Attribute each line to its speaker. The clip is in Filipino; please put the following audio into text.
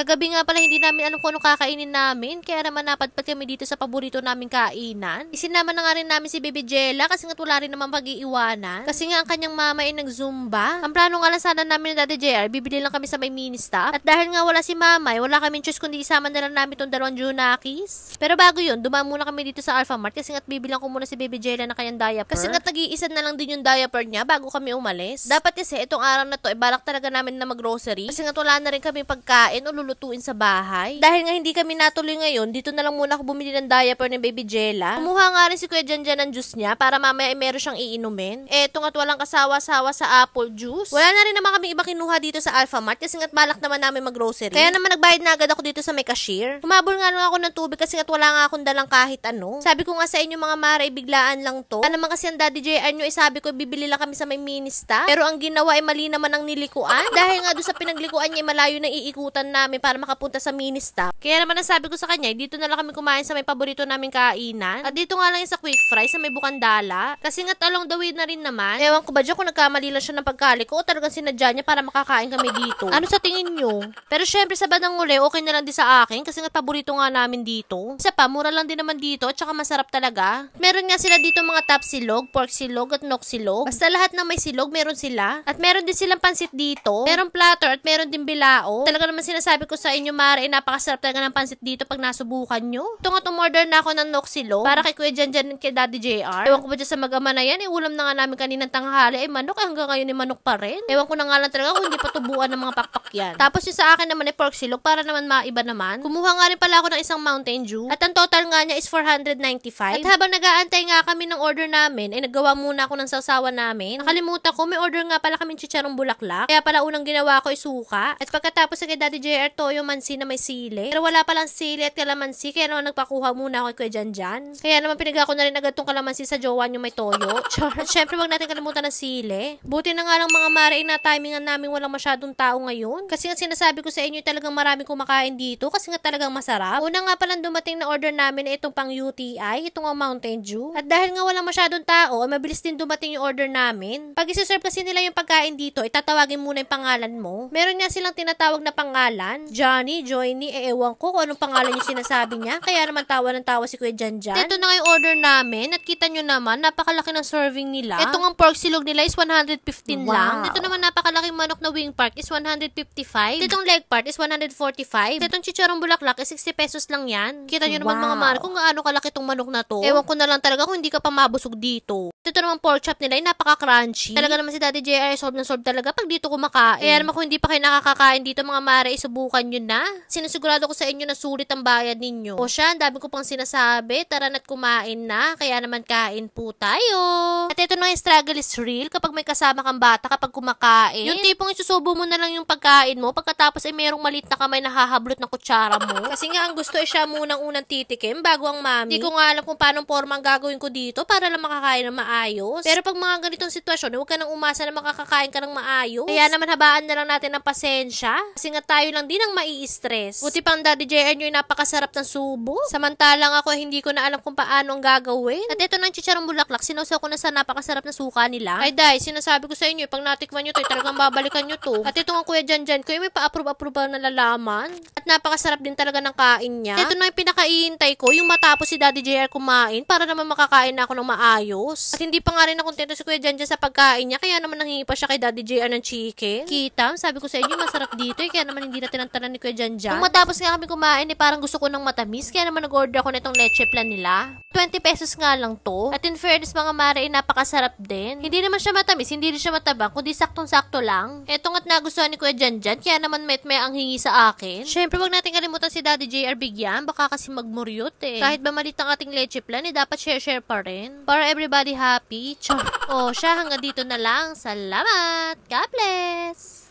Speaker 1: Kagabi nga pala hindi namin ano kung ano kakainin namin, kaya naman napadpad kami dito sa paborito namin kainan. Isinama na nga rin namin si Baby Jella kasi nga wala rin naman pag-iiwanan. Kasi nga ang kanyang mama ay nag-zumba. Ang plano nga lang sana namin na Daddy JR, bibili lang kami sa may mini stop. At dahil nga wala si mama, ay eh, wala kami choice kundi isama na lang namin tong dalawang Junakis. Pero bago yun, dumaan muna kami dito sa Alpha Mart kasi nga bibili lang ko muna si Baby Jella na kanyang diaper. Kasi nga tag-iisa na lang din yung diaper niya bago kami umalis. Dapat kasi itong araw na to, ibalak eh, talaga namin na mag-grocery. Kasi nga wala na rin kami pagkain o lulu lulutuin sa bahay. Dahil nga hindi kami natuloy ngayon, dito na lang muna ako bumili ng diaper ni Baby Jella. Kumuha nga rin si Kuya Janjan ng juice niya para mamaya ay meron siyang iinumin. Eto nga't walang kasawa-sawa sa apple juice. Wala na rin naman kami iba kinuha dito sa Alpha Mart kasi nga't balak naman namin mag-grocery. Kaya naman nagbayad na agad ako dito sa may cashier. Humabol nga lang ako ng tubig kasi nga't wala nga akong dalang kahit ano. Sabi ko nga sa inyo mga mara, biglaan lang to. Ano naman kasi ang daddy JR nyo, eh, sabi ko bibili lang kami sa may minista. Pero ang ginawa ay mali naman ang nilikuan. Dahil nga doon sa pinaglikuan niya, eh, malayo na iikutan namin para makapunta sa mini stop. Kaya naman ang sabi ko sa kanya, dito na lang kami kumain sa may paborito naming kainan. At dito nga lang yung sa quick fry sa may bukandala. Kasi nga along the way na rin naman. Ewan ko ba dyan kung nagkamali lang siya ng pagkali ko o talagang sinadya niya para makakain kami dito. Ano sa tingin nyo? Pero syempre sa bandang uli, okay na lang din sa akin kasi nga paborito nga namin dito. Isa pa, mura lang din naman dito at saka masarap talaga. Meron nga sila dito mga top silog, pork silog at nok silog. Basta lahat na may silog, meron sila. At meron din silang pansit dito. Meron platter at meron din bilao. Talaga naman sinasabi sabi ko sa inyo, Mare, napakasarap talaga ng pansit dito pag nasubukan nyo. Tungot umorder na ako ng Noxilo para kay Kuya Jan kay Daddy JR. Ewan ko ba dyan sa mag-ama na yan, eh, ulam na nga namin kaninang tanghali, eh manok, eh, hanggang ngayon eh manok pa rin. Ewan ko na nga lang talaga kung hindi patubuan ng mga pakpak yan. Tapos yung sa akin naman eh pork silog para naman maiba naman. Kumuha nga rin pala ako ng isang Mountain Dew at ang total nga niya is 495. At habang nag-aantay nga kami ng order namin, eh nagawa muna ako ng sasawa namin. Nakalimutan ko, may order nga pala kami chicharong bulaklak. Kaya pala unang ginawa ko ay suka. At pagkatapos sa kay Daddy JR Or toyo mansi na may sili. Pero wala palang sili at kalamansi, kaya naman nagpakuha muna ako kay Jan Jan. Kaya naman pinagako na rin agad tong kalamansi sa jowa nyo may toyo. Char. At syempre, wag natin kalimutan ng sili. Buti na nga lang mga mare, eh, na timingan namin walang masyadong tao ngayon. Kasi nga sinasabi ko sa inyo, eh, talagang maraming kumakain dito kasi nga talagang masarap. Una nga palang dumating na order namin na itong pang UTI, itong ang Mountain Dew. At dahil nga walang masyadong tao, ay eh, mabilis din dumating yung order namin. Pag isiserve kasi nila yung pagkain dito, itatawagin muna yung pangalan mo. Meron nga silang tinatawag na pangalan Jan. Johnny, Johnny, eh ewan ko kung anong pangalan yung sinasabi niya. Kaya naman tawa ng tawa si Kuya Jan Jan. Ito na nga yung order namin at kita nyo naman, napakalaki ng serving nila. Ito nga pork silog nila is 115 wow. lang. Dito naman napakalaking manok na wing part is 155. Itong leg part is 145. Itong chicharong bulaklak is 60 pesos lang yan. Kita nyo naman wow. mga mara kung gaano kalaki tong manok na to. Ewan ko na lang talaga kung hindi ka pa mabusog dito. Ito naman pork chop nila napaka-crunchy. Talaga naman si Daddy JR solve na solve talaga pag dito kumakain. Kaya naman kung hindi pa kayo nakakakain dito mga mara, isubukan subukan nyo na. Sinasigurado ko sa inyo na sulit ang bayad ninyo. O siya, ang dami ko pang sinasabi, tara na't kumain na, kaya naman kain po tayo. At ito na yung struggle is real kapag may kasama kang bata kapag kumakain. Yung tipong isusubo mo na lang yung pagkain mo, pagkatapos ay merong malit na kamay na hahablot ng kutsara mo. Kasi nga ang gusto ay siya munang unang titikim bago ang mami. Hindi ko nga alam kung paano forma ang gagawin ko dito para lang makakain ng maayos. Pero pag mga ganitong sitwasyon, huwag ka nang umasa na makakakain ka ng maayos. Kaya naman habaan na lang natin ang pasensya. Kasi nga tayo lang din nang mai-stress. Buti pang Daddy JR nyo napakasarap ng subo. Samantalang ako, hindi ko na alam kung paano ang gagawin. At ito ng chicharong bulaklak, sinusaw ko na sa napakasarap na suka nila. Ay, Day, sinasabi ko sa inyo, pag natikman nyo to, eh, talagang babalikan nyo to. At ito nga kuya dyan dyan, kuya may pa-approve-approve na lalaman. At napakasarap din talaga ng kain niya. At ito na yung pinakaihintay ko, yung matapos si Daddy JR kumain para naman makakain na ako ng maayos. At hindi pa nga rin na kontento si Kuya Jan dyan sa pagkain niya, kaya naman nangingi pa siya kay Daddy JR ng chicken. Kitam, sabi ko sa inyo, masarap dito eh, kaya naman hindi natin tanan ni Kuya Jan Jan. Nung matapos nga kami kumain, eh, parang gusto ko ng matamis. Kaya naman nag-order ako nitong leche plan nila. 20 pesos nga lang to. At in fairness mga mare, eh, napakasarap din. Hindi naman siya matamis, hindi rin siya matabang, kundi saktong-sakto lang. Etong at nagustuhan ni Kuya Jan Jan, kaya naman met may ang hingi sa akin. Siyempre, wag natin kalimutan si Daddy JR Bigyan, baka kasi magmuryot eh. Kahit ba malit ang ating leche plan, eh, dapat share-share pa rin. Para everybody happy. Char. Oh, siya hanggang dito na lang. Salamat! God bless!